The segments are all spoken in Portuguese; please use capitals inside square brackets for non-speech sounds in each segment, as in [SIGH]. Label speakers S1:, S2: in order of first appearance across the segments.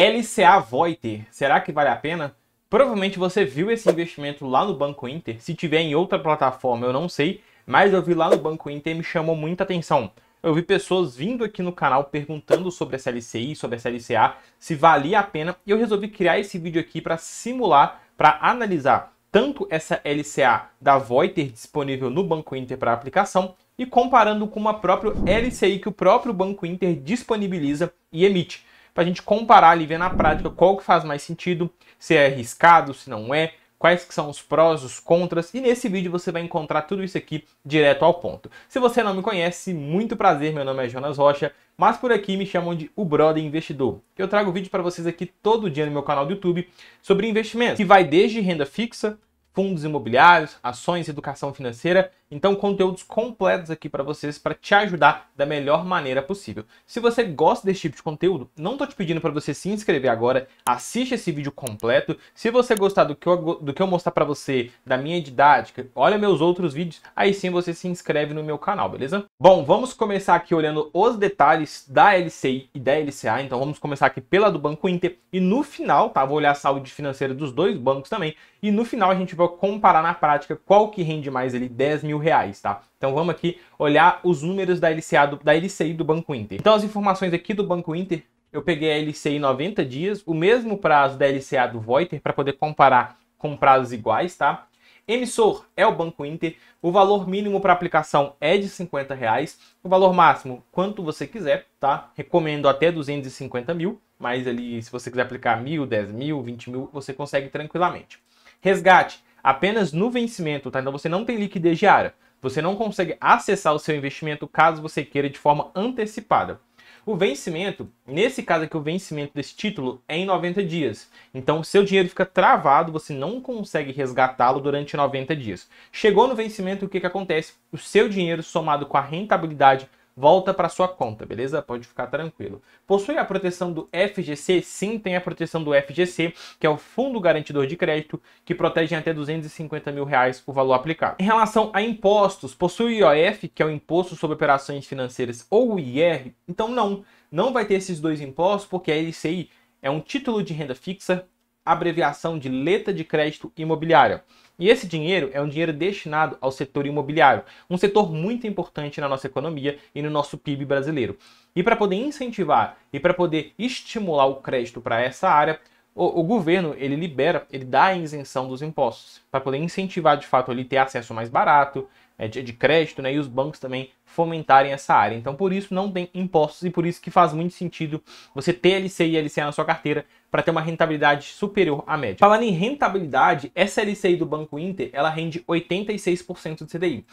S1: LCA Voiter, será que vale a pena? Provavelmente você viu esse investimento lá no Banco Inter, se tiver em outra plataforma eu não sei, mas eu vi lá no Banco Inter e me chamou muita atenção. Eu vi pessoas vindo aqui no canal perguntando sobre essa LCI, sobre essa LCA, se valia a pena, e eu resolvi criar esse vídeo aqui para simular, para analisar tanto essa LCA da Voiter disponível no Banco Inter para aplicação, e comparando com uma própria LCI que o próprio Banco Inter disponibiliza e emite para a gente comparar ali, ver na prática qual que faz mais sentido, se é arriscado, se não é, quais que são os prós, os contras, e nesse vídeo você vai encontrar tudo isso aqui direto ao ponto. Se você não me conhece, muito prazer, meu nome é Jonas Rocha, mas por aqui me chamam de o Brother Investidor. Eu trago vídeo para vocês aqui todo dia no meu canal do YouTube sobre investimentos, que vai desde renda fixa, fundos imobiliários, ações, educação financeira então, conteúdos completos aqui para vocês para te ajudar da melhor maneira possível. Se você gosta desse tipo de conteúdo, não estou te pedindo para você se inscrever agora, assiste esse vídeo completo. Se você gostar do que eu, do que eu mostrar para você, da minha didática, olha meus outros vídeos, aí sim você se inscreve no meu canal, beleza? Bom, vamos começar aqui olhando os detalhes da LCI e da LCA, então vamos começar aqui pela do Banco Inter e no final, tá? Vou olhar a saúde financeira dos dois bancos também e no final a gente vai comparar na prática qual que rende mais ele 10 mil mil reais, tá? Então vamos aqui olhar os números da LCA do, da LCI do Banco Inter. Então as informações aqui do Banco Inter, eu peguei a LCI 90 dias, o mesmo prazo da LCA do Voiter para poder comparar com prazos iguais, tá? Emissor é o Banco Inter, o valor mínimo para aplicação é de 50 reais, o valor máximo quanto você quiser, tá? Recomendo até 250 mil, mas ali se você quiser aplicar mil, 10 mil, 20 mil, você consegue tranquilamente. Resgate apenas no vencimento, tá? Então você não tem liquidez diária. Você não consegue acessar o seu investimento caso você queira de forma antecipada. O vencimento, nesse caso aqui, o vencimento desse título é em 90 dias. Então, seu dinheiro fica travado, você não consegue resgatá-lo durante 90 dias. Chegou no vencimento, o que, que acontece? O seu dinheiro, somado com a rentabilidade volta para sua conta, beleza? Pode ficar tranquilo. Possui a proteção do FGC? Sim, tem a proteção do FGC, que é o Fundo Garantidor de Crédito, que protege até 250 mil reais o valor aplicado. Em relação a impostos, possui o IOF, que é o Imposto sobre Operações Financeiras, ou o IR? Então não, não vai ter esses dois impostos, porque a LCI é um título de renda fixa abreviação de letra de crédito imobiliária. E esse dinheiro é um dinheiro destinado ao setor imobiliário, um setor muito importante na nossa economia e no nosso PIB brasileiro. E para poder incentivar e para poder estimular o crédito para essa área, o, o, governo ele libera, ele dá a isenção dos impostos para poder incentivar de fato ele ter acesso mais barato, é, de crédito né, e os bancos também fomentarem essa área. Então, por isso não tem impostos e por isso que faz muito sentido você ter LC e LCA na sua carteira para ter uma rentabilidade superior à média. Falando em rentabilidade, essa LCI do Banco Inter, ela rende 86% do CDI.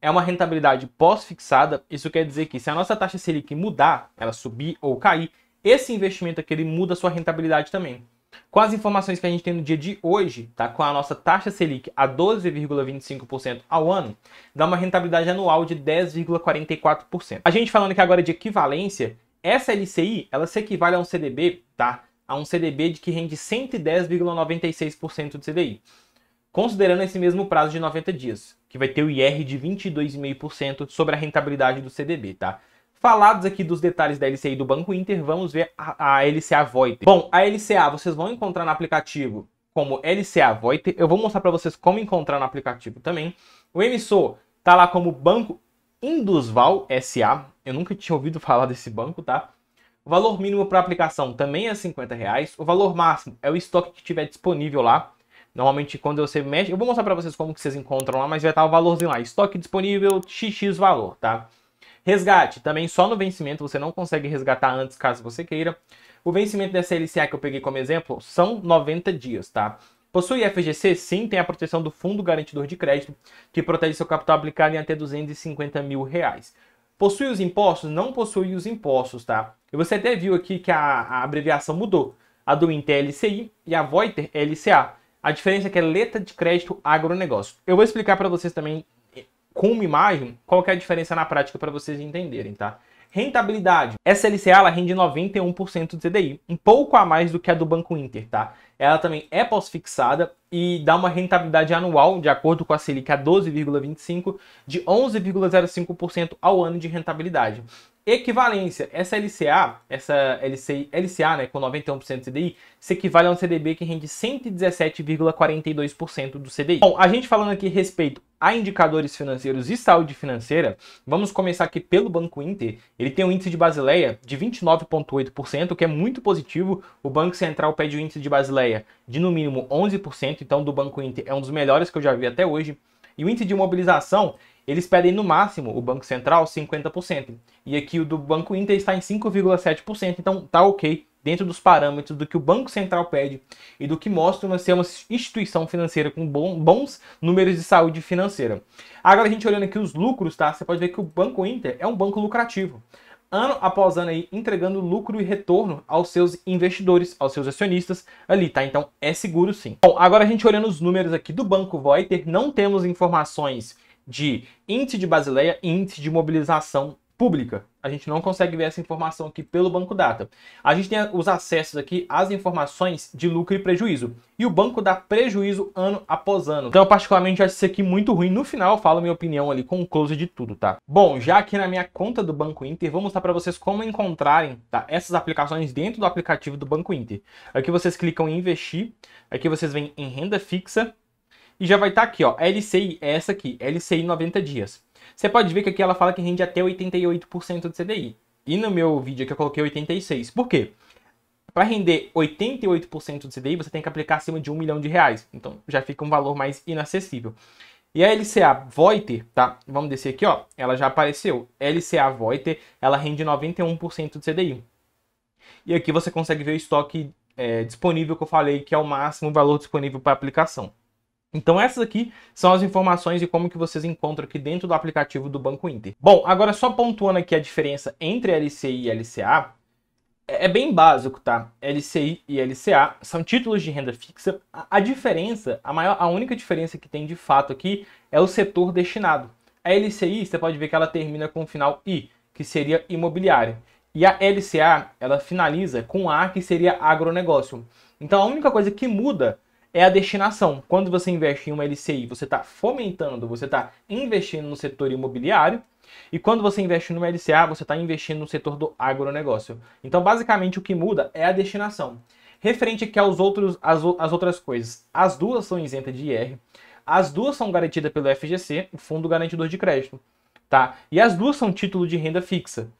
S1: É uma rentabilidade pós-fixada, isso quer dizer que se a nossa taxa Selic mudar, ela subir ou cair, esse investimento aqui ele muda a sua rentabilidade também. Com as informações que a gente tem no dia de hoje, tá? com a nossa taxa Selic a 12,25% ao ano, dá uma rentabilidade anual de 10,44%. A gente falando aqui agora de equivalência, essa LCI, ela se equivale a um CDB, tá? A um CDB de que rende 110,96% do CDI. Considerando esse mesmo prazo de 90 dias, que vai ter o IR de 22,5% sobre a rentabilidade do CDB, tá? Falados aqui dos detalhes da LCI do Banco Inter, vamos ver a, a LCA Voite. Bom, a LCA vocês vão encontrar no aplicativo como LCA Voite. Eu vou mostrar para vocês como encontrar no aplicativo também. O emissor tá lá como Banco Indusval SA. Eu nunca tinha ouvido [LAUGHS] falar desse banco, tá? O valor mínimo para aplicação também é 50 reais. O valor máximo é o estoque que tiver disponível lá. Normalmente quando você mexe, eu vou mostrar para vocês como que vocês encontram lá, mas vai estar o valorzinho lá, estoque disponível XX valor, tá? Resgate, também só no vencimento, você não consegue resgatar antes caso você queira. O vencimento dessa LCA que eu peguei como exemplo são 90 dias, tá? Possui FGC? Sim, tem a proteção do Fundo Garantidor de Crédito, que protege seu capital aplicado em até 250 mil reais. Possui os impostos? Não possui os impostos, tá? E você até viu aqui que a, a abreviação mudou. A do INTE LCI e a Voiter LCA. A diferença é que é letra de crédito agronegócio. Eu vou explicar para vocês também com uma imagem, qual que é a diferença na prática para vocês entenderem, tá? Rentabilidade. Essa LCA ela rende 91% do CDI, um pouco a mais do que a do Banco Inter, tá? Ela também é pós-fixada e dá uma rentabilidade anual, de acordo com a Selic a 12,25, de 11,05% ao ano de rentabilidade. Equivalência. Essa LCA, essa LC, LCA né, com 91% CDI, se equivale a um CDB que rende 117,42% do CDI. Bom, a gente falando aqui respeito a indicadores financeiros e saúde financeira, vamos começar aqui pelo Banco Inter. Ele tem um índice de Basileia de 29,8%, que é muito positivo. O Banco Central pede o um índice de Basileia de no mínimo 11%, então do Banco Inter é um dos melhores que eu já vi até hoje. E o índice de mobilização, eles pedem no máximo, o Banco Central, 50%. E aqui o do Banco Inter está em 5,7%, então tá ok dentro dos parâmetros do que o Banco Central pede e do que mostra ser uma instituição financeira com bons números de saúde financeira. Agora a gente olhando aqui os lucros, tá? Você pode ver que o Banco Inter é um banco lucrativo. Ano após ano aí, entregando lucro e retorno aos seus investidores, aos seus acionistas ali, tá? Então é seguro sim. Bom, agora a gente olhando os números aqui do Banco Voiter, não temos informações de índice de Basileia e índice de mobilização pública. A gente não consegue ver essa informação aqui pelo Banco Data. A gente tem os acessos aqui às informações de lucro e prejuízo. E o banco dá prejuízo ano após ano. Então, eu particularmente acho isso aqui muito ruim. No final, eu falo minha opinião ali com o close de tudo, tá? Bom, já aqui na minha conta do Banco Inter, vou mostrar para vocês como encontrarem tá, essas aplicações dentro do aplicativo do Banco Inter. Aqui vocês clicam em investir, aqui vocês vêm em renda fixa, e já vai estar tá aqui, ó, LCI, é essa aqui, LCI 90 dias. Você pode ver que aqui ela fala que rende até 88% de CDI. E no meu vídeo aqui eu coloquei 86. Por quê? Para render 88% de CDI, você tem que aplicar acima de 1 milhão de reais. Então já fica um valor mais inacessível. E a LCA Voiter, tá? Vamos descer aqui, ó. Ela já apareceu. LCA Voiter, ela rende 91% de CDI. E aqui você consegue ver o estoque é, disponível que eu falei, que é o máximo valor disponível para aplicação. Então essas aqui são as informações de como que vocês encontram aqui dentro do aplicativo do Banco Inter. Bom, agora só pontuando aqui a diferença entre LCI e LCA, é, é bem básico, tá? LCI e LCA são títulos de renda fixa. A diferença, a maior, a única diferença que tem de fato aqui é o setor destinado. A LCI, você pode ver que ela termina com o final I, que seria imobiliária. E a LCA, ela finaliza com A, que seria agronegócio. Então a única coisa que muda é a destinação. Quando você investe em uma LCI, você está fomentando, você está investindo no setor imobiliário. E quando você investe numa LCA, você está investindo no setor do agronegócio. Então, basicamente, o que muda é a destinação. Referente aqui aos outros, às, outras coisas, as duas são isentas de IR, as duas são garantidas pelo FGC, o Fundo Garantidor de Crédito, tá? E as duas são título de renda fixa.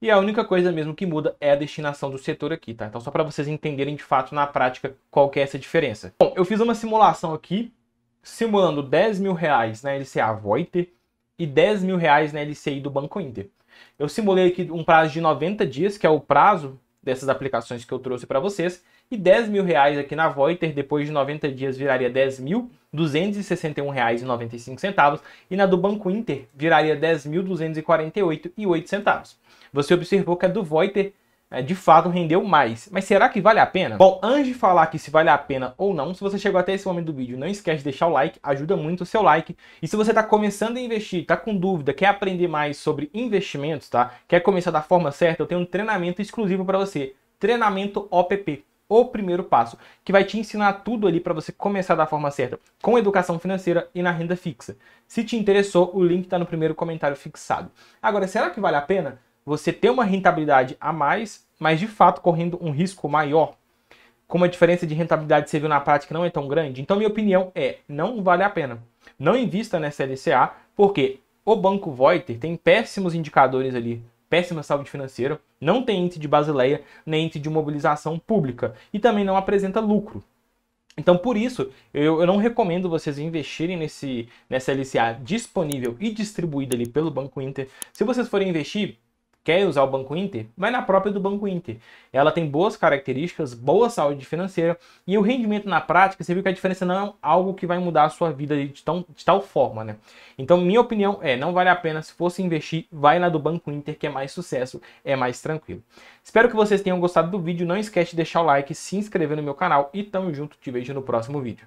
S1: E a única coisa mesmo que muda é a destinação do setor aqui, tá? Então só para vocês entenderem de fato na prática qual que é essa diferença. Bom, eu fiz uma simulação aqui, simulando 10 mil reais na LCA Voiter e 10 mil reais na LCI do Banco Inter. Eu simulei aqui um prazo de 90 dias, que é o prazo dessas aplicações que eu trouxe para vocês, e 10 mil reais aqui na Voiter, depois de 90 dias viraria 10 mil. R$ 261,95 e na do Banco Inter viraria R$ 10.248,08. Você observou que a do Voiter eh, de fato rendeu mais. Mas será que vale a pena? Bom, antes de falar aqui se vale a pena ou não, se você chegou até esse momento do vídeo, não esquece de deixar o like, ajuda muito o seu like. E se você está começando a investir, está com dúvida, quer aprender mais sobre investimentos, tá? Quer começar da forma certa, eu tenho um treinamento exclusivo para você. Treinamento OPP o primeiro passo, que vai te ensinar tudo ali para você começar da forma certa, com educação financeira e na renda fixa. Se te interessou, o link está no primeiro comentário fixado. Agora, será que vale a pena você ter uma rentabilidade a mais, mas de fato correndo um risco maior? Como a diferença de rentabilidade você viu na prática não é tão grande? Então, minha opinião é: não vale a pena. Não invista nessa LCA, porque o Banco Voiter tem péssimos indicadores ali péssima saúde financeira, não tem índice de Basileia, nem índice de mobilização pública e também não apresenta lucro. Então, por isso, eu, eu, não recomendo vocês investirem nesse, nessa LCA disponível e distribuída ali pelo Banco Inter. Se vocês forem investir, quer usar o Banco Inter, vai na própria do Banco Inter. Ela tem boas características, boa saúde financeira e o rendimento na prática, você viu que a diferença não é algo que vai mudar a sua vida de, tão, de tal forma, né? Então, minha opinião é, não vale a pena, se fosse investir, vai na do Banco Inter, que é mais sucesso, é mais tranquilo. Espero que vocês tenham gostado do vídeo, não esquece de deixar o like, se inscrever no meu canal e tamo junto, te vejo no próximo vídeo.